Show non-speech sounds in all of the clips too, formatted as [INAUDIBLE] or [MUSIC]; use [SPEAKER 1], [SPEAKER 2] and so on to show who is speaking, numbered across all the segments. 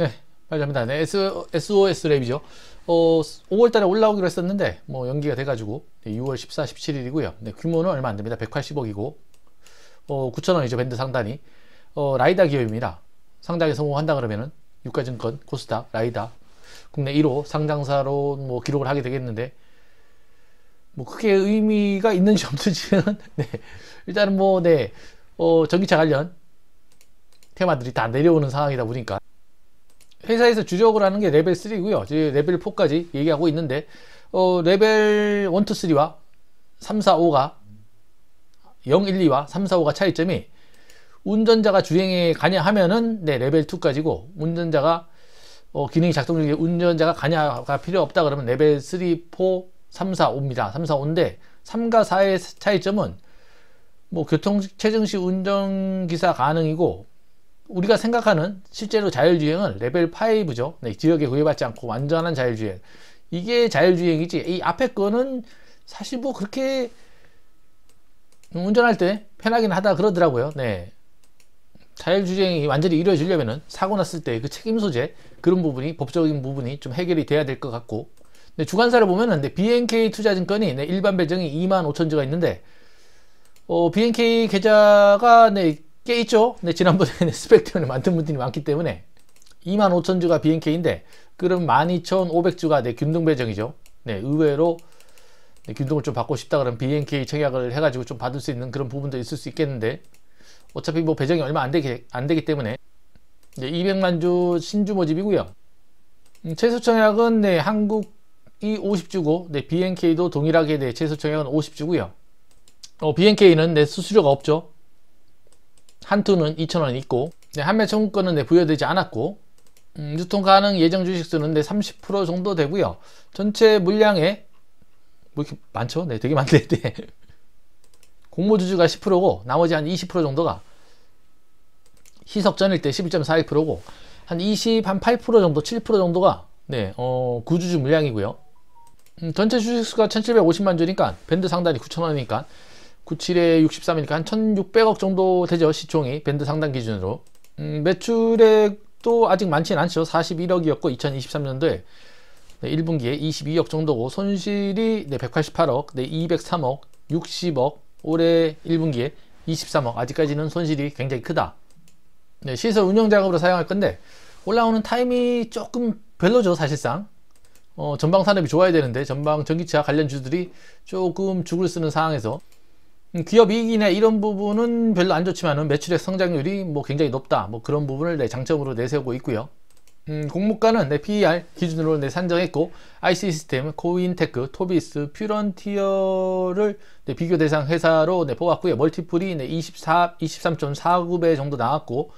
[SPEAKER 1] 네, 발표합니다. 네, S, SOS 랩이죠. 어, 5월달에 올라오기로 했었는데 뭐 연기가 돼가지고 네, 6월 14, 17일이고요. 네, 규모는 얼마 안 됩니다. 180억이고 어, 9천원이죠 밴드 상단이. 어, 라이다 기업입니다. 상당히 성공한다 그러면은 유가증권, 코스닥, 라이다 국내 1호 상장사로 뭐 기록을 하게 되겠는데 뭐 크게 의미가 있는지 [LAUGHS] 없는지는 네. 일단은 뭐네 어, 전기차 관련 테마들이 다 내려오는 상황이다 보니까 회사에서 주력으로 하는 게 레벨 3고요. 지금 레벨 4까지 얘기하고 있는데 어, 레벨 1, 2, 3와 3, 4, 5가 0, 1, 2와 3, 4, 5가 차이점이 운전자가 주행에 가냐 하면은 네, 레벨 2까지고 운전자가 어, 기능이 작동 중에 운전자가 가냐가 필요 없다 그러면 레벨 3, 4, 3, 4, 5입니다. 3, 4, 5인데 3과 4의 차이점은 뭐 교통 체증 시 운전기사 가능이고 우리가 생각하는 실제로 자율주행은 레벨 5죠. 네, 지역에 구애받지 않고 완전한 자율주행. 이게 자율주행이지. 이 앞에 거는 사실 뭐 그렇게 운전할 때 편하긴 하다 그러더라고요. 네. 자율주행이 완전히 이루어지려면 사고 났을 때 그 책임 소재 그런 부분이 법적인 부분이 좀 해결이 돼야 될 것 같고 네, 주간사를 보면은 네, BNK 투자증권이 네, 일반 배정이 2만 5천 주가 있는데 어, BNK 계좌가 네, 꽤 있죠. 근데 지난번에 스펙 때문에 만든 분들이 많기 때문에 25,000주가 BNK인데 그럼 12,500주가 내 균등 배정이죠. 네, 의외로 네, 균등을 좀 받고 싶다 그러면 BNK 청약을 해가지고 좀 받을 수 있는 그런 부분도 있을 수 있겠는데 어차피 뭐 배정이 얼마 안 되기, 안 되기 때문에 네, 200만 주 신주 모집이고요. 음, 최소 청약은 네, 한국이 50주고 네, BNK도 동일하게 네, 최소 청약은 50주고요. 어, BNK는 내 네, 수수료가 없죠. 한투는 2,000원 있고 네, 한매 청구권은 네, 부여되지 않았고 음, 유통 가능 예정 주식수는 네, 30% 정도 되고요 전체 물량에 뭐 이렇게 많죠? 네, 되게 많대 네. [LAUGHS] 공모주주가 10%고 나머지 한 20% 정도가 희석전일 때 11.41%고 한 20, 한 8% 정도, 7% 정도가 네, 어, 구주주 물량이고요 음, 전체 주식수가 1750만 주니까 밴드 상단이 9천원이니까 97에 63이니까 한 1600억 정도 되죠 시총이 밴드 상단 기준으로 음, 매출액도 아직 많지는 않죠 41억이었고 2023년도에 네, 1분기에 22억 정도고 손실이 네, 188억, 네, 203억, 60억 올해 1분기에 23억 아직까지는 손실이 굉장히 크다 네, 시설 운영 작업으로 사용할 건데 올라오는 타임이 조금 별로죠 사실상 어, 전방 산업이 좋아야 되는데 전방 전기차 관련주들이 조금 죽을 쓰는 상황에서 음, 기업 이익이나 이런 부분은 별로 안 좋지만은 매출액 성장률이 뭐 굉장히 높다. 뭐 그런 부분을 내 장점으로 내세우고 있고요. 음, 공모가는 내 PER 기준으로 내 산정했고 IC 시스템, 코인테크, 토비스, 퓨런티어를 내 비교 대상 회사로 내 뽑았고요. 멀티플이 내 24, 23.49배 정도 나왔고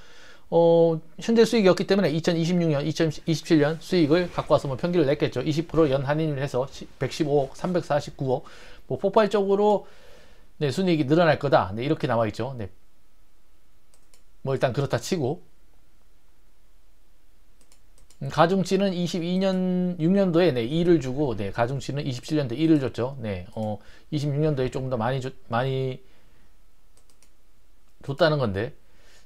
[SPEAKER 1] 어, 현재 수익이었기 때문에 2026년, 2027년 수익을 갖고 와서 뭐 평균을 냈겠죠. 20%연한인을 해서 115억, 349억 뭐 폭발적으로 네, 순이익이 늘어날 거다. 네, 이렇게 나와 있죠. 네. 뭐 일단 그렇다 치고 음, 가중치는 22년 6년도에 네, 2를 주고 네, 가중치는 27년도 1을 줬죠. 네. 어, 26년도에 조금 더 많이 줬 많이 줬다는 건데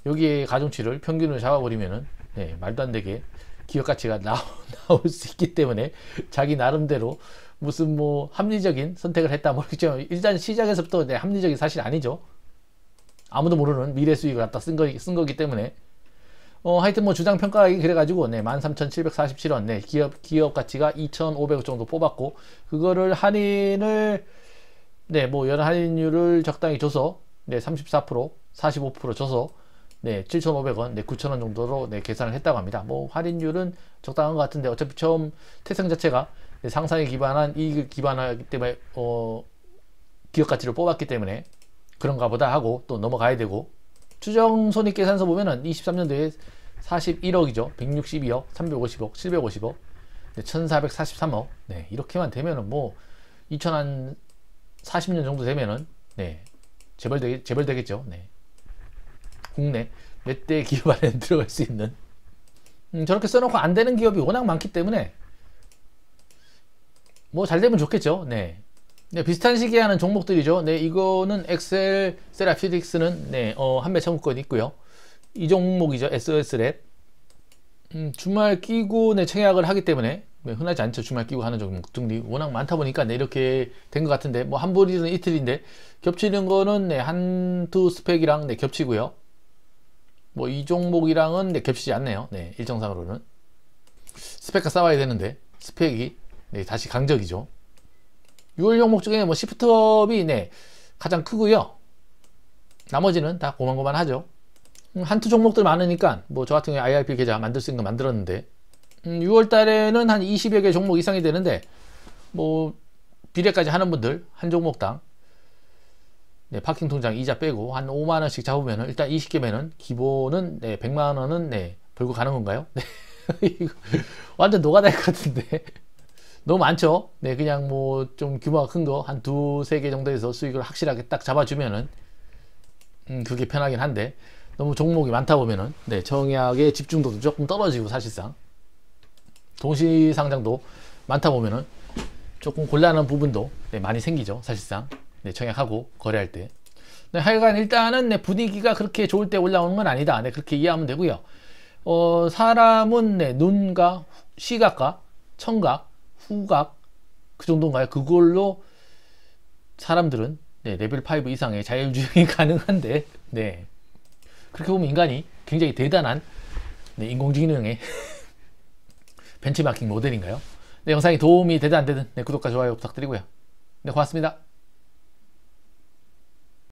[SPEAKER 1] 여기에 가중치를 평균을 잡아버리면은 네, 말도 안 되게 기업 가치가 [LAUGHS] 나올 수 있기 때문에 자기 나름대로 무슨 뭐 합리적인 선택을 했다 모르겠지만 뭐 그렇죠. 일단 시작에서부터 네, 합리적인 사실 아니죠. 아무도 모르는 미래 수익을 갖다 쓴, 거, 쓴 거기 때문에 어, 하여튼 뭐 주당 평가액이 그래가지고 네, 13,747원 네, 기업 기업 가치가 2,500원 정도 뽑았고 그거를 할인을 네, 뭐 연 할인율을 적당히 줘서 네, 34% 45% 줘서 네, 7,500원, 네, 9,000원 정도로 네, 계산을 했다고 합니다. 뭐 할인율은 적당한 것 같은데 어차피 처음 태생 자체가 상상에 기반한 이익을 기반하기 때문에 어, 기업 가치를 뽑았기 때문에 그런가 보다 하고 또 넘어가야 되고 추정 손익 계산서 보면은 23년도에 41억이죠. 162억, 350억, 750억, 1443억. 네, 이렇게만 되면은 뭐 2040년 정도 되면은 네, 재벌되 재벌되겠죠. 네. 국내 몇 대 기업 안에 [LAUGHS] 들어갈 수 있는 음, 저렇게 써놓고 안 되는 기업이 워낙 많기 때문에 뭐잘 되면 좋겠죠. 네. 네, 비슷한 시기에 하는 종목들이죠. 네, 이거는 엑셀 세라피틱스는 네, 어, 한매 청구권 이 있고요. 이 종목이죠. SOS랩. 음, 주말 끼고 네, 청약을 하기 때문에 네, 흔하지 않죠. 주말 끼고 하는 종목 등이 워낙 많다 보니까 네, 이렇게 된 것 같은데 뭐한 보이든 이틀인데 겹치는 거는 네, 한 두 스펙이랑 네, 겹치고요. 뭐 이 종목이랑은 네, 겹치지 않네요. 네, 일정상으로는 스펙과 싸워야 되는데 스펙이 네, 다시 강적이죠. 6월 종목 중에 뭐 시프트업이 네, 가장 크고요. 나머지는 다 고만고만하죠. 음, 한두 종목들 많으니까 뭐 저 같은 경우 에 IRP 계좌 만들 수 있는 거 만들었는데 음, 6월 달에는 한 20여 개 종목 이상이 되는데 뭐 비례까지 하는 분들 한 종목당 네, 파킹 통장 이자 빼고 한 5만 원씩 잡으면 일단 20개면은 기본은 네, 100만 원은 네, 벌고 가는 건가요? 네. [LAUGHS] 완전 노가다 일것 같은데 너무 많죠? 네, 그냥 뭐 좀 규모가 큰 거 한 두세 개 정도에서 수익을 확실하게 딱 잡아주면은 음, 그게 편하긴 한데 너무 종목이 많다 보면은 네, 청약의 집중도도 조금 떨어지고 사실상 동시 상장도 많다 보면은 조금 곤란한 부분도 네, 많이 생기죠 사실상 네, 청약하고 거래할 때 네, 하여간 일단은 네, 분위기가 그렇게 좋을 때 올라오는 건 아니다 네, 그렇게 이해하면 되고요 어, 사람은 네, 눈과 시각과 청각 후각 그 정도인가요? 그걸로 사람들은 네, 레벨 5 이상의 자율주행이 [LAUGHS] 가능한데 네. 그렇게 보면 인간이 굉장히 대단한 네, 인공지능의 [LAUGHS] 벤치마킹 모델인가요? 네, 영상이 도움이 되든 안 되든 네, 구독과 좋아요 부탁드리고요. 네, 고맙습니다.